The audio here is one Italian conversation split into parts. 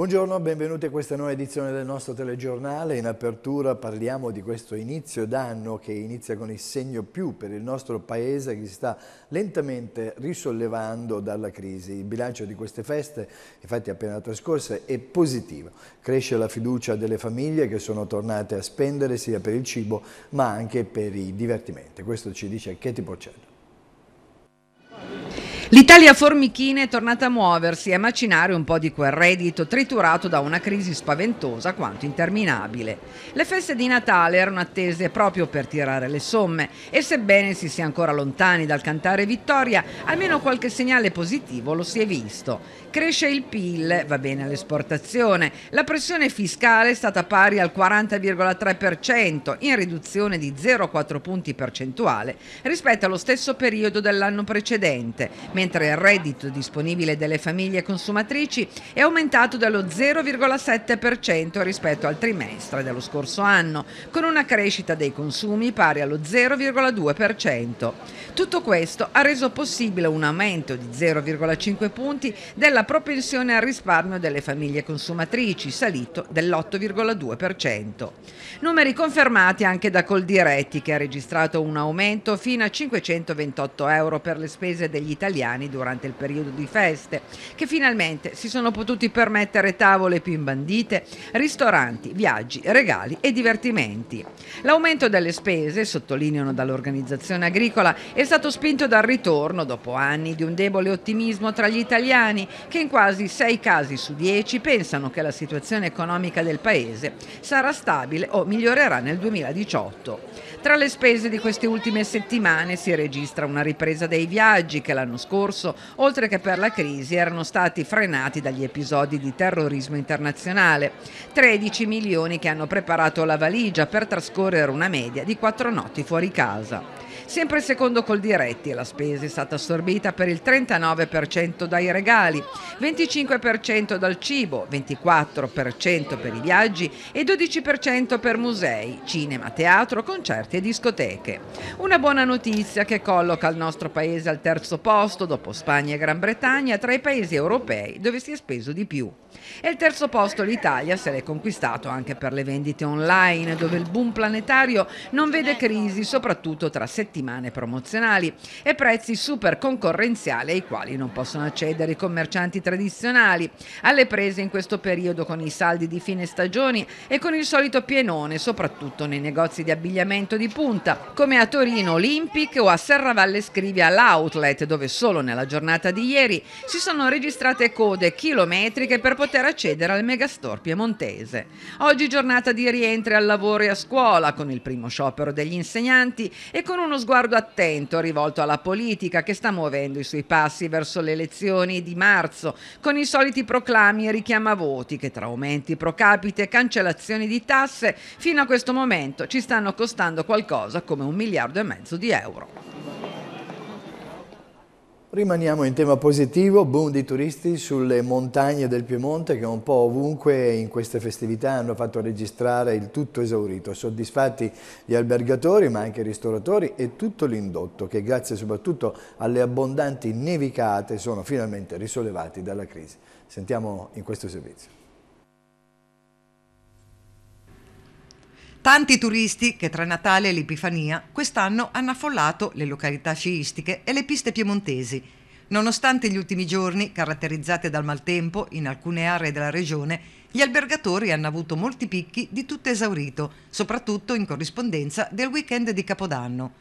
Buongiorno, benvenuti a questa nuova edizione del nostro telegiornale. In apertura parliamo di questo inizio d'anno che inizia con il segno più per il nostro paese che si sta lentamente risollevando dalla crisi. Il bilancio di queste feste, infatti appena trascorse, è positivo. Cresce la fiducia delle famiglie che sono tornate a spendere sia per il cibo ma anche per i divertimenti. Questo ci dice Katie Porcello. L'Italia formichina è tornata a muoversi e a macinare un po' di quel reddito triturato da una crisi spaventosa quanto interminabile. Le feste di Natale erano attese proprio per tirare le somme e sebbene si sia ancora lontani dal cantare vittoria, almeno qualche segnale positivo lo si è visto. Cresce il PIL, va bene l'esportazione, la pressione fiscale è stata pari al 40,3% in riduzione di 0,4 punti percentuale rispetto allo stesso periodo dell'anno precedente, mentre il reddito disponibile delle famiglie consumatrici è aumentato dello 0,7% rispetto al trimestre dello scorso anno, con una crescita dei consumi pari allo 0,2%. Tutto questo ha reso possibile un aumento di 0,5 punti della propensione al risparmio delle famiglie consumatrici, salito dell'8,2%. Numeri confermati anche da Coldiretti, che ha registrato un aumento fino a 528 euro per le spese degli italiani italiani durante il periodo di feste, che finalmente si sono potuti permettere tavole più imbandite, ristoranti, viaggi, regali e divertimenti. L'aumento delle spese, sottolineano dall'organizzazione agricola, è stato spinto dal ritorno, dopo anni, di un debole ottimismo tra gli italiani, che in quasi sei casi su dieci pensano che la situazione economica del paese sarà stabile o migliorerà nel 2018. Tra le spese di queste ultime settimane si registra una ripresa dei viaggi che l'anno scorso, oltre che per la crisi, erano stati frenati dagli episodi di terrorismo internazionale. 13 milioni che hanno preparato la valigia per trascorrere una media di quattro notti fuori casa. Sempre secondo Coldiretti, la spesa è stata assorbita per il 39% dai regali, 25% dal cibo, 24% per i viaggi e 12% per musei, cinema, teatro, concerti e discoteche. Una buona notizia che colloca il nostro paese al terzo posto, dopo Spagna e Gran Bretagna, tra i paesi europei dove si è speso di più. E il terzo posto l'Italia se l'è conquistato anche per le vendite online, dove il boom planetario non vede crisi, soprattutto tra settimane settimane promozionali e prezzi super concorrenziali ai quali non possono accedere i commercianti tradizionali. Alle prese in questo periodo con i saldi di fine stagione e con il solito pienone, soprattutto nei negozi di abbigliamento di punta, come a Torino Olympic o a Serravalle Scrivia l'outlet, dove solo nella giornata di ieri si sono registrate code chilometriche per poter accedere al megastore piemontese. Oggi giornata di rientri al lavoro e a scuola, con il primo sciopero degli insegnanti e con uno sguardo sguardo attento rivolto alla politica che sta muovendo i suoi passi verso le elezioni di marzo, con i soliti proclami e richiama voti che tra aumenti pro capite e cancellazioni di tasse fino a questo momento ci stanno costando qualcosa come un miliardo e mezzo di euro. Rimaniamo in tema positivo, boom di turisti sulle montagne del Piemonte che un po' ovunque in queste festività hanno fatto registrare il tutto esaurito. Soddisfatti gli albergatori ma anche i ristoratori e tutto l'indotto che grazie soprattutto alle abbondanti nevicate sono finalmente risollevati dalla crisi. Sentiamo in questo servizio. Tanti turisti che tra Natale e l'Epifania quest'anno hanno affollato le località sciistiche e le piste piemontesi. Nonostante gli ultimi giorni, caratterizzati dal maltempo in alcune aree della regione, gli albergatori hanno avuto molti picchi di tutto esaurito, soprattutto in corrispondenza del weekend di Capodanno.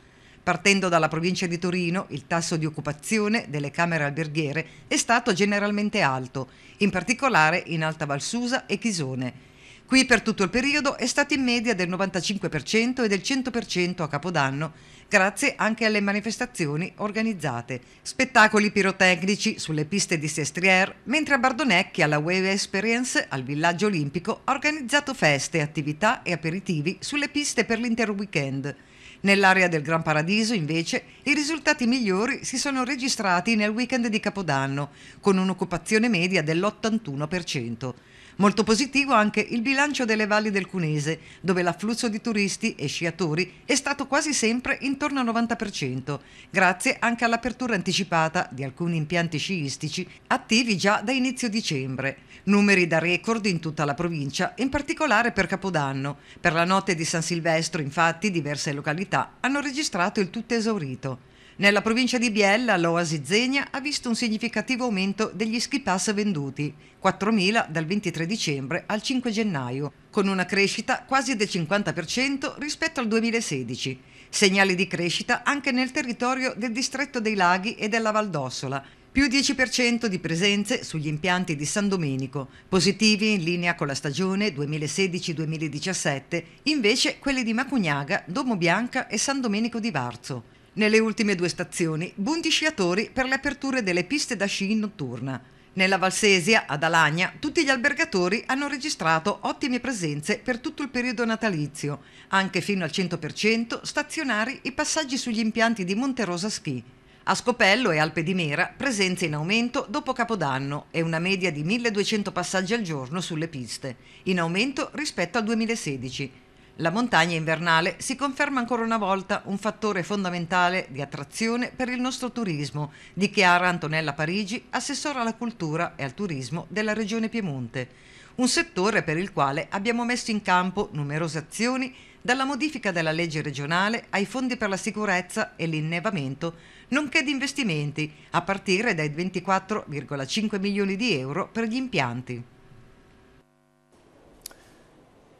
Partendo dalla provincia di Torino, il tasso di occupazione delle camere alberghiere è stato generalmente alto, in particolare in Alta Valsusa e Chisone. Qui per tutto il periodo è stato in media del 95% e del 100% a Capodanno, grazie anche alle manifestazioni organizzate. Spettacoli pirotecnici sulle piste di Sestriere, mentre a Bardonecchi alla Wave Experience al Villaggio Olimpico ha organizzato feste, attività e aperitivi sulle piste per l'intero weekend. Nell'area del Gran Paradiso, invece, i risultati migliori si sono registrati nel weekend di Capodanno, con un'occupazione media dell'81%. Molto positivo anche il bilancio delle valli del Cunese, dove l'afflusso di turisti e sciatori è stato quasi sempre intorno al 90%, grazie anche all'apertura anticipata di alcuni impianti sciistici attivi già da inizio dicembre. Numeri da record in tutta la provincia, in particolare per Capodanno. Per la notte di San Silvestro, infatti, diverse località hanno registrato il tutto esaurito. Nella provincia di Biella, l'Oasi Zegna ha visto un significativo aumento degli ski pass venduti, 4.000 dal 23 dicembre al 5 gennaio, con una crescita quasi del 50% rispetto al 2016. Segnali di crescita anche nel territorio del distretto dei Laghi e della Valdossola, più 10% di presenze sugli impianti di San Domenico, positivi in linea con la stagione 2016-2017, invece quelli di Macugnaga, Domo Bianca e San Domenico di Varzo. Nelle ultime due stazioni, bunti sciatori per le aperture delle piste da sci in notturna. Nella Valsesia, ad Alagna, tutti gli albergatori hanno registrato ottime presenze per tutto il periodo natalizio, anche fino al 100% stazionari i passaggi sugli impianti di Monterosa Ski. A Scopello e Alpe di Mera presenze in aumento dopo Capodanno e una media di 1200 passaggi al giorno sulle piste, in aumento rispetto al 2016. La montagna invernale si conferma ancora una volta un fattore fondamentale di attrazione per il nostro turismo, dichiara Antonella Parigi, assessora alla cultura e al turismo della Regione Piemonte. Un settore per il quale abbiamo messo in campo numerose azioni, dalla modifica della legge regionale ai fondi per la sicurezza e l'innevamento, nonché di investimenti, a partire dai 24,5 milioni di euro per gli impianti.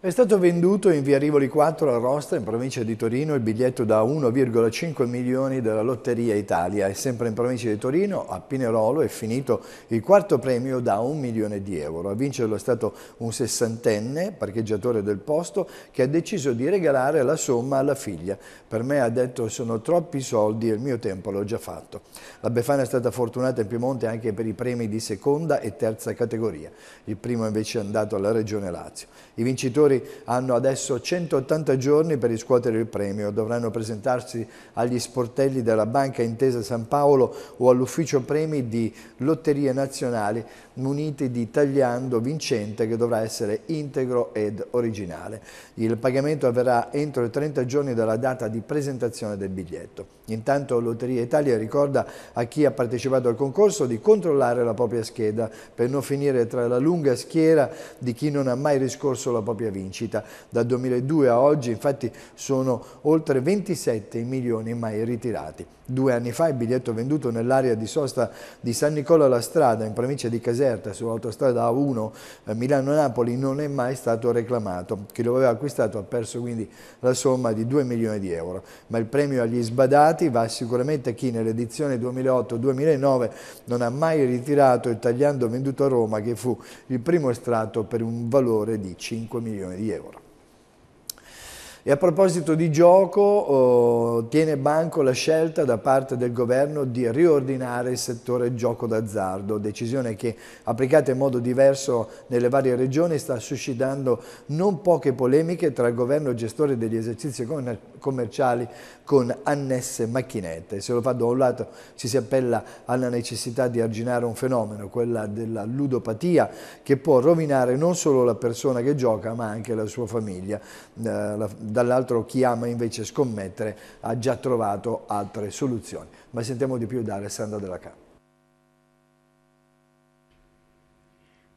È stato venduto in via Rivoli 4 a Rosta, in provincia di Torino, il biglietto da 1,5 milioni della Lotteria Italia e sempre in provincia di Torino, a Pinerolo, è finito il quarto premio da 1 milione di euro. A vincerlo è stato un sessantenne, parcheggiatore del posto, che ha deciso di regalare la somma alla figlia. Per me ha detto sono troppi soldi e il mio tempo l'ho già fatto. La Befana è stata fortunata in Piemonte anche per i premi di seconda e terza categoria. Il primo invece è andato alla Regione Lazio. I vincitori hanno adesso 180 giorni per riscuotere il premio. Dovranno presentarsi agli sportelli della Banca Intesa San Paolo o all'ufficio premi di Lotterie Nazionali muniti di tagliando vincente che dovrà essere integro ed originale. Il pagamento avverrà entro i 30 giorni dalla data di presentazione del biglietto. Intanto Lotteria Italia ricorda a chi ha partecipato al concorso di controllare la propria scheda per non finire tra la lunga schiera di chi non ha mai riscorso verso la propria vincita. Dal 2002 a oggi infatti sono oltre 27 milioni mai ritirati. Due anni fa il biglietto venduto nell'area di sosta di San Nicola alla Strada, in provincia di Caserta, sull'autostrada A1 eh, Milano-Napoli, non è mai stato reclamato. Chi lo aveva acquistato ha perso quindi la somma di 2 milioni di euro. Ma il premio agli sbadati va sicuramente a chi nell'edizione 2008-2009 non ha mai ritirato il tagliando venduto a Roma, che fu il primo estratto per un valore di 5 milioni di euro. E a proposito di gioco, oh, tiene banco la scelta da parte del governo di riordinare il settore gioco d'azzardo, decisione che applicata in modo diverso nelle varie regioni sta suscitando non poche polemiche tra il governo e gestori degli esercizi commerciali con annesse macchinette. Se lo fa da un lato ci si appella alla necessità di arginare un fenomeno, quella della ludopatia, che può rovinare non solo la persona che gioca ma anche la sua famiglia. Eh, dall'altro chi ama invece scommettere ha già trovato altre soluzioni. Ma sentiamo di più da Alessandra Della Campo.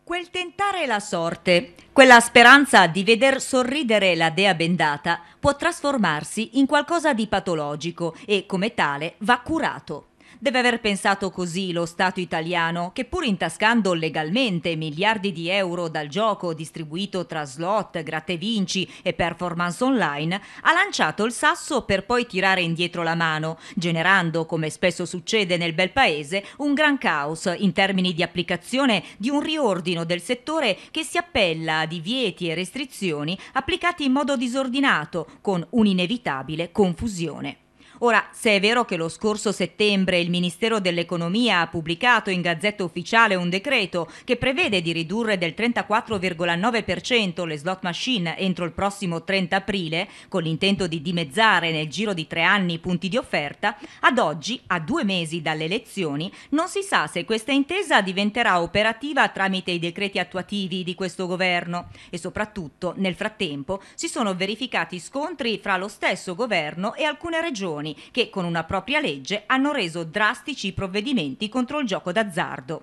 Quel tentare la sorte, quella speranza di veder sorridere la dea bendata può trasformarsi in qualcosa di patologico e come tale va curato. Deve aver pensato così lo Stato italiano, che pur intascando legalmente miliardi di euro dal gioco distribuito tra slot, grattevinci e performance online, ha lanciato il sasso per poi tirare indietro la mano, generando, come spesso succede nel bel paese, un gran caos in termini di applicazione di un riordino del settore che si appella a divieti e restrizioni applicati in modo disordinato, con un'inevitabile confusione. Ora, se è vero che lo scorso settembre il Ministero dell'Economia ha pubblicato in Gazzetta Ufficiale un decreto che prevede di ridurre del 34,9% le slot machine entro il prossimo 30 aprile, con l'intento di dimezzare nel giro di tre anni i punti di offerta, ad oggi, a due mesi dalle elezioni, non si sa se questa intesa diventerà operativa tramite i decreti attuativi di questo governo e soprattutto nel frattempo si sono verificati scontri fra lo stesso governo e alcune regioni che con una propria legge hanno reso drastici i provvedimenti contro il gioco d'azzardo.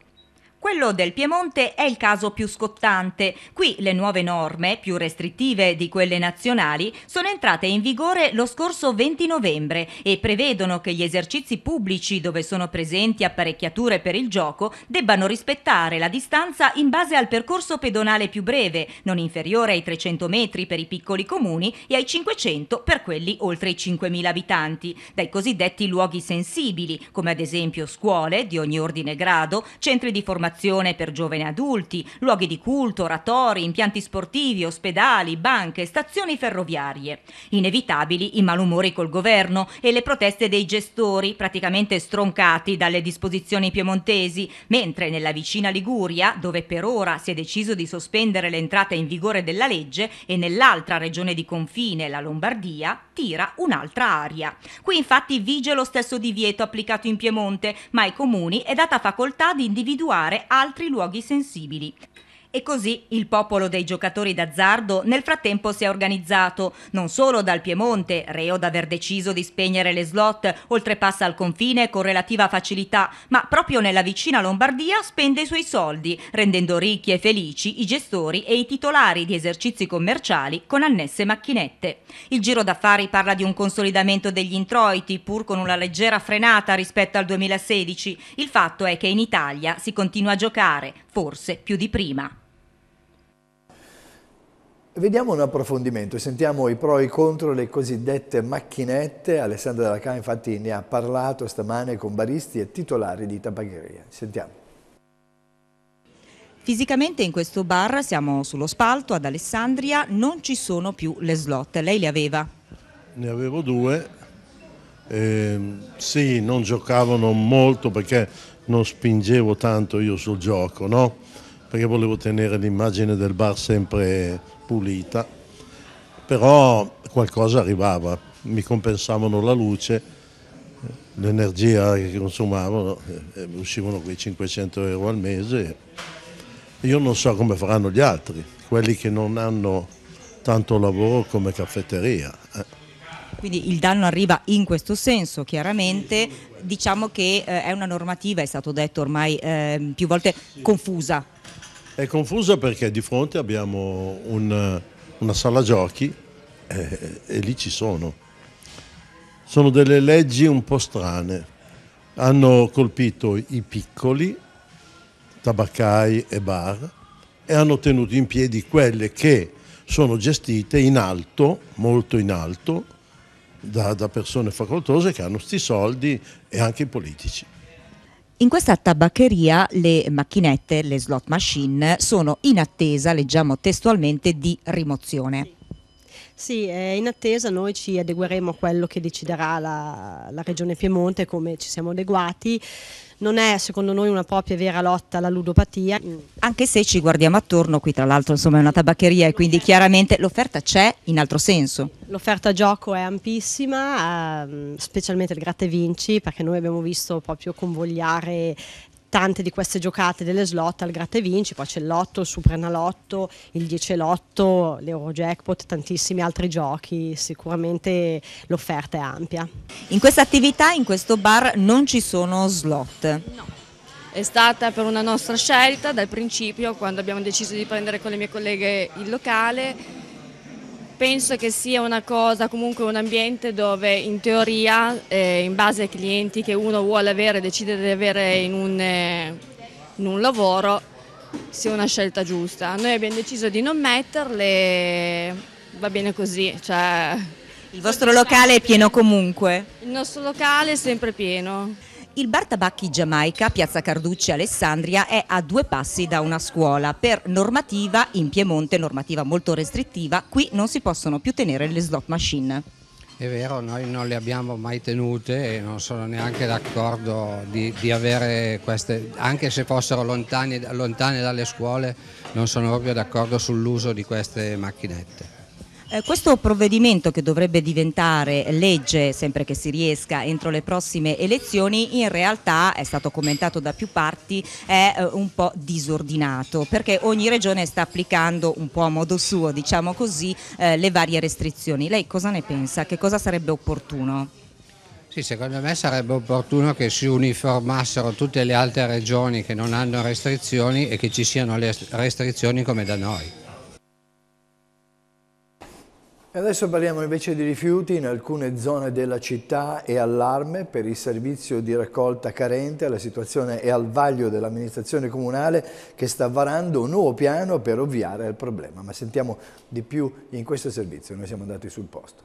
Quello del Piemonte è il caso più scottante. Qui le nuove norme, più restrittive di quelle nazionali, sono entrate in vigore lo scorso 20 novembre e prevedono che gli esercizi pubblici dove sono presenti apparecchiature per il gioco debbano rispettare la distanza in base al percorso pedonale più breve, non inferiore ai 300 metri per i piccoli comuni e ai 500 per quelli oltre i 5.000 abitanti, dai cosiddetti luoghi sensibili, come ad esempio scuole di ogni ordine e grado, centri di formazione formazione per giovani adulti, luoghi di culto, oratori, impianti sportivi, ospedali, banche, stazioni ferroviarie. Inevitabili i malumori col governo e le proteste dei gestori, praticamente stroncati dalle disposizioni piemontesi, mentre nella vicina Liguria, dove per ora si è deciso di sospendere l'entrata in vigore della legge, e nell'altra regione di confine, la Lombardia, tira un'altra aria. Qui infatti vige lo stesso divieto applicato in Piemonte, ma ai comuni è data facoltà di individuare altri luoghi sensibili. E così il popolo dei giocatori d'azzardo nel frattempo si è organizzato, non solo dal Piemonte, reo d'aver deciso di spegnere le slot, oltrepassa il confine con relativa facilità, ma proprio nella vicina Lombardia spende i suoi soldi, rendendo ricchi e felici i gestori e i titolari di esercizi commerciali con annesse macchinette. Il giro d'affari parla di un consolidamento degli introiti, pur con una leggera frenata rispetto al 2016. Il fatto è che in Italia si continua a giocare, forse più di prima. Vediamo un approfondimento, sentiamo i pro e i contro le cosiddette macchinette. Alessandra Dallacà infatti ne ha parlato stamane con baristi e titolari di tabaccheria. Sentiamo. Fisicamente in questo bar siamo sullo spalto ad Alessandria, non ci sono più le slot, lei le aveva? Ne avevo due, eh, sì non giocavano molto perché non spingevo tanto io sul gioco, no? perché volevo tenere l'immagine del bar sempre pulita, però qualcosa arrivava, mi compensavano la luce, l'energia che consumavano, eh, eh, uscivano quei 500 euro al mese. Io non so come faranno gli altri, quelli che non hanno tanto lavoro come caffetteria. Eh quindi il danno arriva in questo senso chiaramente, diciamo che eh, è una normativa, è stato detto ormai eh, più volte, confusa. È confusa perché di fronte abbiamo un, una sala giochi eh, e lì ci sono. Sono delle leggi un po' strane, hanno colpito i piccoli, tabaccai e bar, e hanno tenuto in piedi quelle che sono gestite in alto, molto in alto, da, da persone facoltose che hanno sti soldi e anche i politici. In questa tabaccheria le macchinette, le slot machine, sono in attesa, leggiamo testualmente, di rimozione. Sì, eh, in attesa noi ci adegueremo a quello che deciderà la, la Regione Piemonte, come ci siamo adeguati non è secondo noi una propria vera lotta alla ludopatia. Mm. Anche se ci guardiamo attorno, qui tra l'altro insomma è una tabaccheria e quindi chiaramente l'offerta c'è in altro senso. L'offerta gioco è ampissima, ehm, specialmente il gratte vinci perché noi abbiamo visto proprio convogliare tante di queste giocate delle slot al gratta e vinci, poi c'è il lotto, il supranalotto, il 10 lotto, l'Eurojackpot, tantissimi altri giochi, sicuramente l'offerta è ampia. In questa attività, in questo bar, non ci sono slot? No. È stata per una nostra scelta dal principio, quando abbiamo deciso di prendere con le mie colleghe il locale, penso che sia una cosa, comunque un ambiente dove in teoria, eh, in base ai clienti che uno vuole avere, decide di avere in un, eh, in un lavoro, sia una scelta giusta. Noi abbiamo deciso di non metterle, va bene così. Cioè... Il vostro locale è pieno comunque? Il nostro locale è sempre pieno. Il bar Tabacchi Giamaica, Piazza Carducci Alessandria, è a due passi da una scuola. Per normativa, in Piemonte, normativa molto restrittiva, qui non si possono più tenere le slot machine. È vero, noi non le abbiamo mai tenute e non sono neanche d'accordo di, di, avere queste, anche se fossero lontane, lontane dalle scuole, non sono proprio d'accordo sull'uso di queste macchinette. Eh, questo provvedimento che dovrebbe diventare legge, sempre che si riesca, entro le prossime elezioni, in realtà è stato commentato da più parti, è eh, un po' disordinato perché ogni regione sta applicando un po' a modo suo, diciamo così, eh, le varie restrizioni. Lei cosa ne pensa? Che cosa sarebbe opportuno? Sì, secondo me sarebbe opportuno che si uniformassero tutte le altre regioni che non hanno restrizioni e che ci siano le restrizioni come da noi. Adesso parliamo invece di rifiuti in alcune zone della città e allarme per il servizio di raccolta carente. La situazione è al vaglio dell'amministrazione comunale che sta varando un nuovo piano per ovviare al problema. Ma sentiamo di più in questo servizio, noi siamo andati sul posto.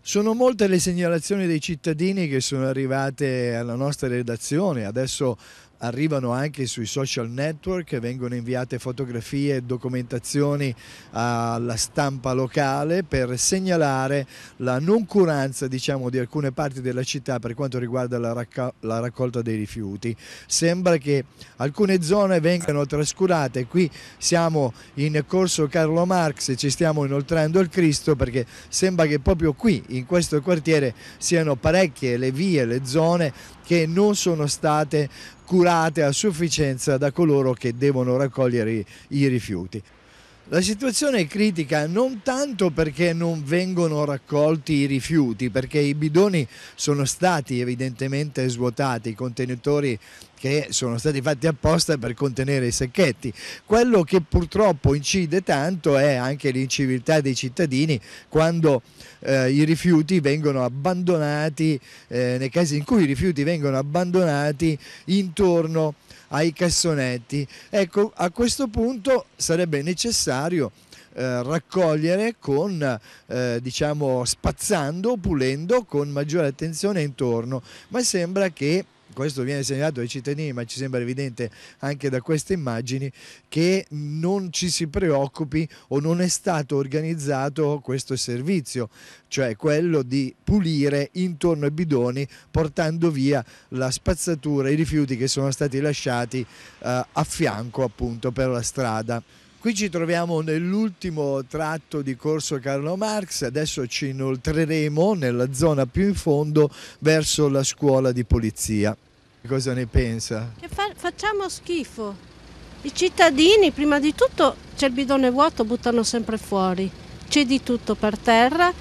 Sono molte le segnalazioni dei cittadini che sono arrivate alla nostra redazione, adesso arrivano anche sui social network, vengono inviate fotografie e documentazioni alla stampa locale per segnalare la noncuranza diciamo, di alcune parti della città per quanto riguarda la, racco la raccolta dei rifiuti. Sembra che alcune zone vengano trascurate, qui siamo in corso Carlo Marx, e ci stiamo inoltrando al Cristo perché sembra che proprio qui, in questo quartiere, siano parecchie le vie, le zone che non sono state curate a sufficienza da coloro che devono raccogliere i rifiuti. La situazione è critica non tanto perché non vengono raccolti i rifiuti, perché i bidoni sono stati evidentemente svuotati, i contenitori che sono stati fatti apposta per contenere i secchetti. Quello che purtroppo incide tanto è anche l'inciviltà dei cittadini quando eh, i rifiuti vengono abbandonati, eh, nei casi in cui i rifiuti vengono abbandonati intorno ai cassonetti. Ecco, a questo punto sarebbe necessario eh, raccogliere con eh, diciamo spazzando, pulendo con maggiore attenzione intorno, ma sembra che questo viene segnalato ai cittadini, ma ci sembra evidente anche da queste immagini, che non ci si preoccupi o non è stato organizzato questo servizio, cioè quello di pulire intorno ai bidoni portando via la spazzatura, i rifiuti che sono stati lasciati eh, a fianco appunto per la strada. Qui ci troviamo nell'ultimo tratto di corso Carlo Marx, adesso ci inoltreremo nella zona più in fondo verso la scuola di polizia. Cosa ne pensa? Che fa facciamo schifo. I cittadini, prima di tutto, c'è il bidone vuoto, buttano sempre fuori. C'è di tutto per terra.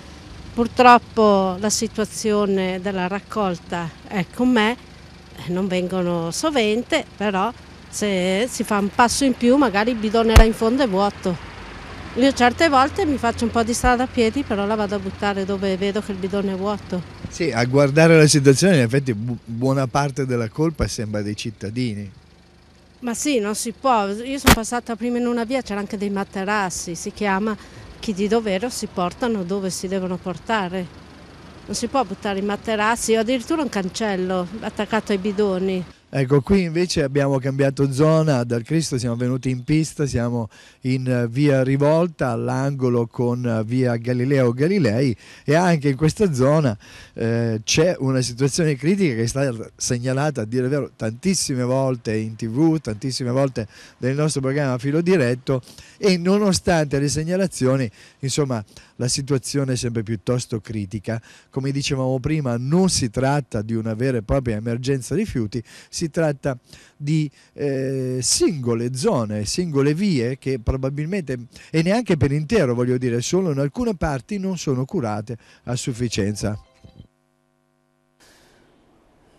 Purtroppo la situazione della raccolta è con me, non vengono sovente, però se si fa un passo in più magari il bidone là in fondo è vuoto. Io certe volte mi faccio un po' di strada a piedi, però la vado a buttare dove vedo che il bidone è vuoto. Sì, a guardare la situazione in effetti bu buona parte della colpa sembra dei cittadini. Ma sì, non si può. Io sono passata prima in una via, c'era anche dei materassi, si chiama chi di dovero si portano dove si devono portare. Non si può buttare i materassi o addirittura un cancello attaccato ai bidoni. Ecco, qui invece abbiamo cambiato zona dal Cristo, siamo venuti in pista, siamo in eh, via Rivolta all'angolo con eh, via Galileo Galilei e anche in questa zona eh, c'è una situazione critica che è stata segnalata, a dire vero, tantissime volte in tv, tantissime volte nel nostro programma Filo Diretto e nonostante le segnalazioni, insomma, la situazione è sempre piuttosto critica. Come dicevamo prima, non si tratta di una vera e propria emergenza rifiuti, si tratta di eh, singole zone, singole vie che probabilmente, e neanche per intero voglio dire, solo in alcune parti non sono curate a sufficienza.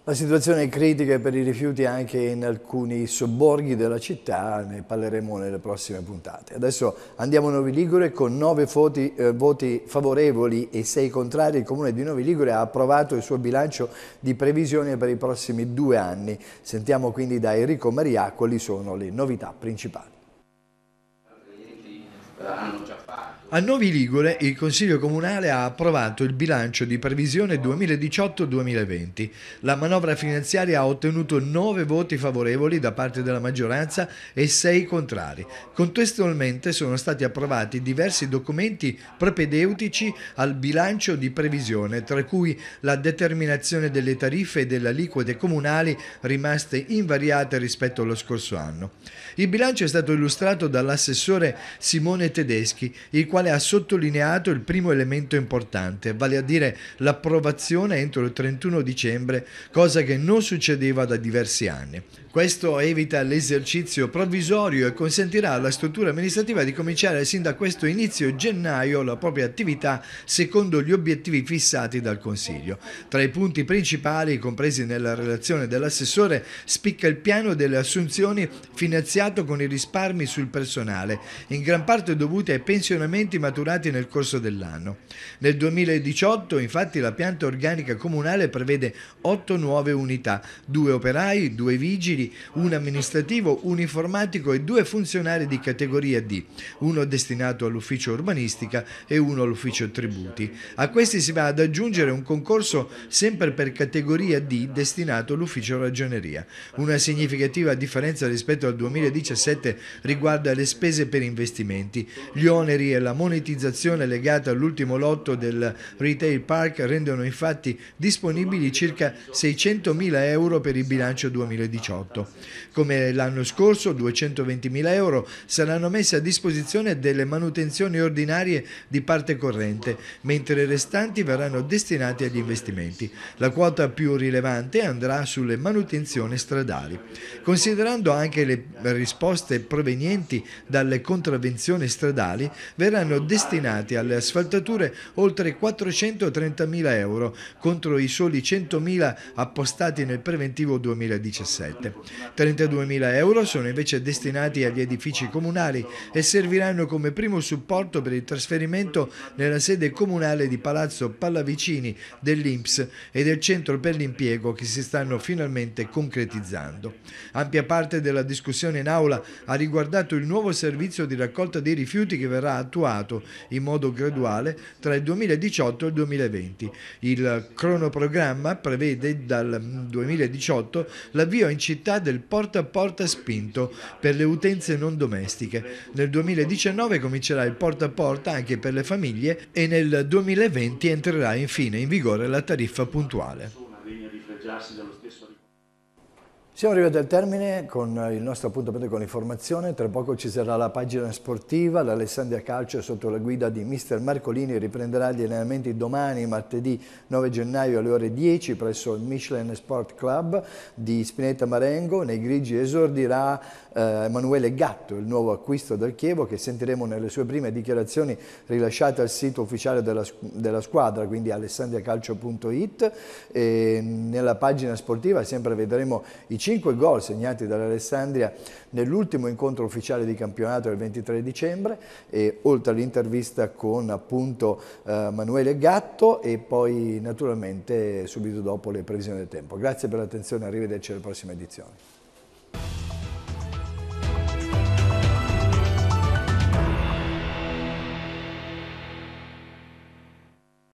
La situazione è critica per i rifiuti anche in alcuni sobborghi della città, ne parleremo nelle prossime puntate. Adesso andiamo a Novi Ligure con nove voti, eh, voti favorevoli e sei contrari. Il Comune di Novi Ligure ha approvato il suo bilancio di previsione per i prossimi due anni. Sentiamo quindi da Enrico Maria quali sono le novità principali. Eh, hanno già a Novi Ligure il Consiglio Comunale ha approvato il bilancio di previsione 2018-2020. La manovra finanziaria ha ottenuto 9 voti favorevoli da parte della maggioranza e 6 contrari. Contestualmente sono stati approvati diversi documenti propedeutici al bilancio di previsione, tra cui la determinazione delle tariffe e delle aliquote comunali rimaste invariate rispetto allo scorso anno. Il bilancio è stato illustrato dall'assessore Simone Tedeschi, il quale quale ha sottolineato il primo elemento importante, vale a dire l'approvazione entro il 31 dicembre, cosa che non succedeva da diversi anni. Questo evita l'esercizio provvisorio e consentirà alla struttura amministrativa di cominciare sin da questo inizio gennaio la propria attività secondo gli obiettivi fissati dal Consiglio. Tra i punti principali compresi nella relazione dell'assessore spicca il piano delle assunzioni finanziato con i risparmi sul personale, in gran parte dovuti ai pensionamenti maturati nel corso dell'anno. Nel 2018 infatti la pianta organica comunale prevede 8 nuove unità, 2 operai, 2 vigili, civili, un amministrativo, un informatico e due funzionari di categoria D, uno destinato all'ufficio urbanistica e uno all'ufficio tributi. A questi si va ad aggiungere un concorso sempre per categoria D destinato all'ufficio ragioneria. Una significativa differenza rispetto al 2017 riguarda le spese per investimenti. Gli oneri e la monetizzazione legata all'ultimo lotto del Retail Park rendono infatti disponibili circa 600.000 euro per il bilancio 2018 prodotto. Come l'anno scorso, 220.000 euro saranno messi a disposizione delle manutenzioni ordinarie di parte corrente, mentre i restanti verranno destinati agli investimenti. La quota più rilevante andrà sulle manutenzioni stradali. Considerando anche le risposte provenienti dalle contravvenzioni stradali, verranno destinati alle asfaltature oltre 430.000 euro contro i soli 100.000 appostati nel preventivo 2017. 32.000 euro sono invece destinati agli edifici comunali e serviranno come primo supporto per il trasferimento nella sede comunale di Palazzo Pallavicini dell'Inps e del Centro per l'Impiego che si stanno finalmente concretizzando. Ampia parte della discussione in aula ha riguardato il nuovo servizio di raccolta dei rifiuti che verrà attuato in modo graduale tra il 2018 e il 2020. Il cronoprogramma prevede dal 2018 l'avvio in città possibilità del porta a porta spinto per le utenze non domestiche. Nel 2019 comincerà il porta a porta anche per le famiglie e nel 2020 entrerà infine in vigore la tariffa puntuale. Siamo arrivati al termine con il nostro appuntamento con l'informazione, tra poco ci sarà la pagina sportiva, l'Alessandria Calcio sotto la guida di mister Marcolini riprenderà gli allenamenti domani martedì 9 gennaio alle ore 10 presso il Michelin Sport Club di Spinetta Marengo, nei grigi esordirà eh, Emanuele Gatto, il nuovo acquisto del Chievo che sentiremo nelle sue prime dichiarazioni rilasciate al sito ufficiale della, della squadra, quindi alessandriacalcio.it nella pagina sportiva sempre vedremo i 5 5 gol segnati dall'Alessandria nell'ultimo incontro ufficiale di campionato del 23 dicembre e oltre all'intervista con appunto eh, Manuele Gatto e poi naturalmente subito dopo le previsioni del tempo. Grazie per l'attenzione, arrivederci alla prossima edizione.